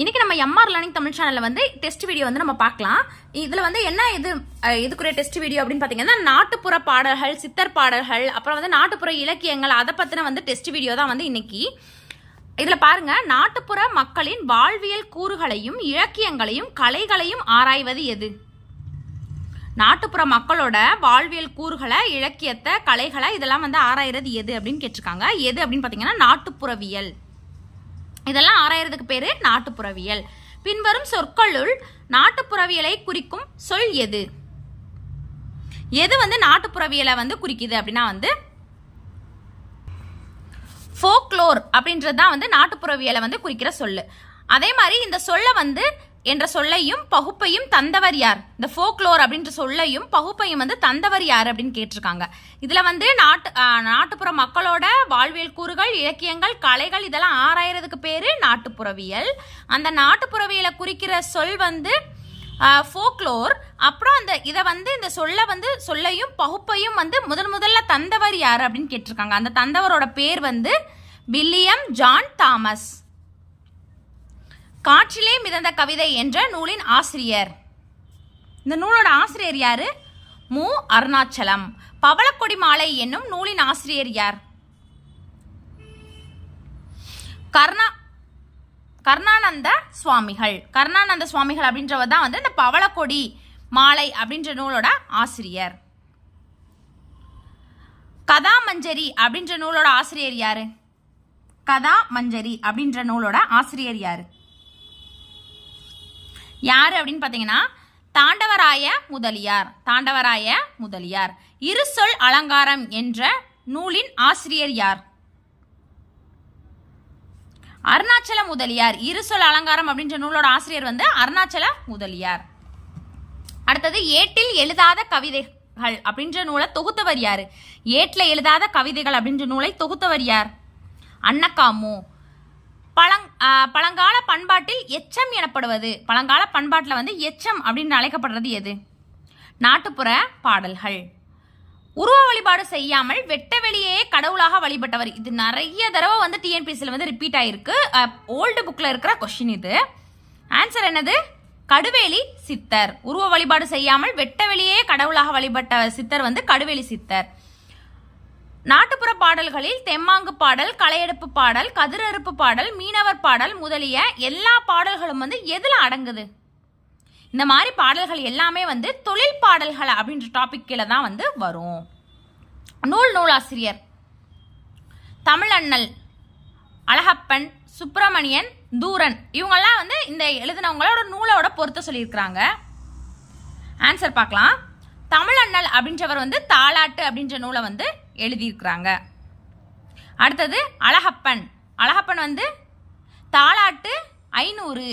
இன்னைக்கு நம்ம MR learning Tamil சேனல்ல வந்து டெஸ்ட் வீடியோ வந்து நம்ம பார்க்கலாம் இதுல வந்து என்ன இது இதுக்குரிய டெஸ்ட் வீடியோ அப்படின்னு பாத்தீங்கன்னா நாட்டுப்புற பாடல்கள் சித்தர் பாடல்கள் அப்புறம் வந்து நாட்டுப்புற இலக்கியங்கள் அதை பத்தின வந்து டெஸ்ட் வீடியோ தான் வந்து இன்னைக்கு இதுல பாருங்க நாட்டுப்புற மக்களின் வாழ்வியல் கூறுகளையும் இலக்கியங்களையும் கலைகளையும் ஆராய்வது எது நாட்டுப்புற மக்களோட வாழ்வியல் கூறுகளை இலக்கியத்தை கலைகளை இதெல்லாம் வந்து ஆராயிறது எது அப்படின்னு கேட்டிருக்காங்க எது அப்படின்னு பாத்தீங்கன்னா நாட்டுப்புறவியல் இதெல்லாம் ஆராயறதுக்கு பேரு நாட்டுப்புறவியல் பின்வரும் சொற்களுள் நாட்டுப்புறவியலை குறிக்கும் சொல் எது எது வந்து நாட்டுப்புறவியலை வந்து குறிக்குது அப்படின்னா வந்து அப்படின்றது தான் வந்து நாட்டுப்புறவியலை வந்து குறிக்கிற சொல்லு அதே மாதிரி இந்த சொல்லை வந்து என்ற சொல்லையும் பகுப்பையும் தந்தவர் யார் இந்த ஃபோக்லோர் அப்படின்ற சொல்லையும் பகுப்பையும் வந்து தந்தவர் யார் அப்படின்னு கேட்டிருக்காங்க இதில் வந்து நாட்டு நாட்டுப்புற மக்களோட வாழ்வியல் கூறுகள் இலக்கியங்கள் கலைகள் இதெல்லாம் ஆராயறதுக்கு பேர் நாட்டுப்புறவியல் அந்த நாட்டுப்புறவியலை குறிக்கிற சொல் வந்து ஃபோக்லோர் அப்புறம் அந்த இதை வந்து இந்த சொல்ல வந்து சொல்லையும் பகுப்பையும் வந்து முதன் முதல்ல தந்தவர் யார் அப்படின்னு கேட்டிருக்காங்க அந்த தந்தவரோட பேர் வந்து வில்லியம் ஜான் தாமஸ் காற்றிலே மிதந்த கவிதை என்ற நூலின் ஆசிரியர் இந்த நூலோட ஆசிரியர் யாரு மு அருணாச்சலம் பவளக்கொடி மாலை என்னும் நூலின் ஆசிரியர் யார் கர்ணா கர்ணானந்த சுவாமிகள் கர்ணானந்த சுவாமிகள் அப்படின்றவர் தான் வந்து இந்த பவளக்கொடி மாலை அப்படின்ற நூலோட ஆசிரியர் கதாமஞ்சரி அப்படின்ற நூலோட ஆசிரியர் யாரு மஞ்சரி அப்படின்ற நூலோட ஆசிரியர் யாரு யார் அப்படின்னு பார்த்தீங்கன்னா தாண்டவராய முதலியார் தாண்டவராய முதலியார் இரு சொல் அலங்காரம் என்ற நூலின் ஆசிரியர் யார் அருணாச்சல முதலியார் இரு சொல் அலங்காரம் அப்படின்ற நூலோட ஆசிரியர் வந்து அருணாச்சல முதலியார் அடுத்தது ஏட்டில் எழுதாத கவிதைகள் அப்படின்ற நூலை தொகுத்தவர் யார் ஏட்டில் எழுதாத கவிதைகள் அப்படின்ற நூலை தொகுத்தவர் யார் அன்னக்காமு பழங்கால பண்பாட்டில் எச்சம் எனப்படுவது பழங்கால பண்பாட்டில் வந்து எச்சம் அப்படின்னு அழைக்கப்படுறது எது நாட்டுப்புற பாடல்கள் உருவ வழிபாடு செய்யாமல் வெட்ட வெளியே கடவுளாக வழிபட்டவர் இது நிறைய தடவை வந்து டிஎன்பிசியில் வந்து ரிப்பீட் ஆயிருக்கு ஓல்டு புக்கில் இருக்கிற கொஷின் இது ஆன்சர் என்னது கடுவேலி சித்தர் உருவ வழிபாடு செய்யாமல் வெட்ட வெளியே கடவுளாக வழிபட்ட சித்தர் வந்து கடுவேலி சித்தர் நாட்டுப்புற பாடல்களில் தெம்மாங்கு பாடல் களையெடுப்பு பாடல் கதிரறுப்பு பாடல் மீனவர் பாடல் முதலிய எல்லா பாடல்களும் வந்து எதில் அடங்குது இந்த மாதிரி பாடல்கள் எல்லாமே வந்து தொழில் பாடல்கள் அப்படின்ற டாபிக் தான் வந்து வரும் நூல் நூலாசிரியர் தமிழண்ணல் அழகப்பன் சுப்பிரமணியன் தூரன் இவங்கெல்லாம் வந்து இந்த எழுதினவங்களோட நூலோட பொருத்த சொல்லியிருக்கிறாங்க ஆன்சர் பார்க்கலாம் தமிழ் அண்ணல் அப்படின்றவர் வந்து தாலாட்டு அப்படின்ற நூலை வந்து எழுதியிருக்கிறாங்க அடுத்தது அழகப்பன் அழகப்பன் வந்து தாளாட்டு ஐநூறு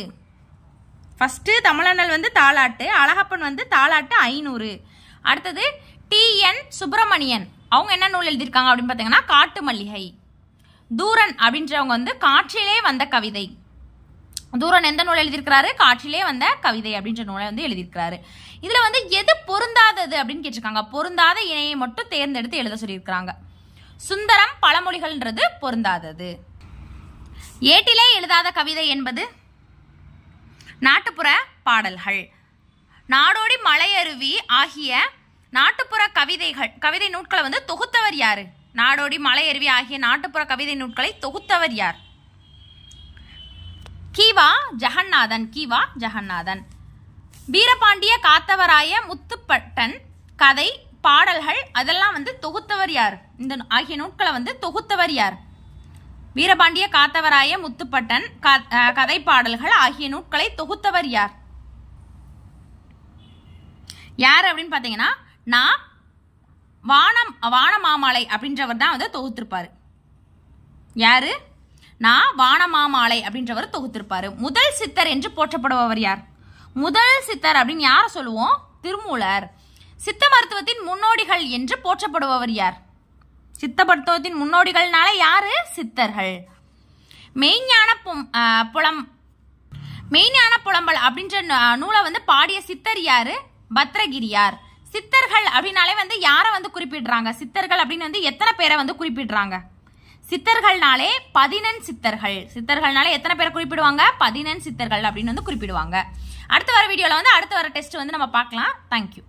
ஃபஸ்ட்டு தமிழனல் வந்து தாளாட்டு அழகப்பன் வந்து தாளாட்டு ஐநூறு அடுத்தது டிஎன் சுப்பிரமணியன் அவங்க என்ன நூல் எழுதியிருக்காங்க அப்படின்னு பார்த்தீங்கன்னா காட்டு மல்லிகை தூரன் அப்படின்றவங்க வந்து காற்றிலே வந்த கவிதை தூரன் எந்த நூல் எழுதியிருக்கிறாரு காற்றிலே வந்த கவிதை அப்படின்ற நூலை வந்து எழுதியிருக்கிறாரு இதுல வந்து எது பொருந்தாதது அப்படின்னு கேட்டிருக்காங்க பொருந்தாத இணையை மட்டும் தேர்ந்தெடுத்து எழுத சொல்லியிருக்கிறாங்க சுந்தரம் பழமொழிகள்ன்றது பொருந்தாதது ஏட்டிலே எழுதாத கவிதை என்பது நாட்டுப்புற பாடல்கள் நாடோடி மலையருவி ஆகிய நாட்டுப்புற கவிதைகள் கவிதை நூட்களை வந்து தொகுத்தவர் யாரு நாடோடி மலையருவி ஆகிய நாட்டுப்புற கவிதை நூட்களை தொகுத்தவர் யார் கீவா ஜெகநாதன் கீவா ஜெகநாதன் வீரபாண்டிய காத்தவராய முத்துப்பட்டன் கதை பாடல்கள் அதெல்லாம் வந்து தொகுத்தவர் யார் இந்த ஆகிய நூட்களை வந்து தொகுத்தவர் யார் வீரபாண்டிய காத்தவராய முத்துப்பட்டன் கதை பாடல்கள் ஆகிய நூட்களை தொகுத்தவர் யார் யார் அப்படின்னு பார்த்தீங்கன்னா நான் வானம் வானமாமலை அப்படின்றவர் தான் வந்து தொகுத்திருப்பார் யாரு நான் வானமாமாலை அப்படின்றவர் தொகுத்திருப்பாரு முதல் சித்தர் என்று போற்றப்படுபவர் யார் முதல் சித்தர் அப்படின்னு யாரை சொல்லுவோம் திருமூலர் சித்த மருத்துவத்தின் முன்னோடிகள் என்று போற்றப்படுபவர் யார் சித்த மருத்துவத்தின் முன்னோடிகள்னால யாரு சித்தர்கள் மெய்ஞான புலம் மெய்ஞான புலம்பல் அப்படின்ற நூலை வந்து பாடிய சித்தர் யாரு பத்ரகிரியார் சித்தர்கள் அப்படின்னாலே வந்து யாரை வந்து குறிப்பிடுறாங்க சித்தர்கள் அப்படின்னு வந்து எத்தனை பேரை வந்து குறிப்பிடுறாங்க சித்தர்கள்னாலே பதினெண் சித்தர்கள் சித்தர்கள்னாலே எத்தனை பேர் குறிப்பிடுவாங்க பதினெண் சித்தர்கள் அப்படின்னு வந்து குறிப்பிடுவாங்க அடுத்து வர வீடியோவில் வந்து அடுத்து வர டெஸ்ட் வந்து நம்ம பார்க்கலாம் தேங்க்யூ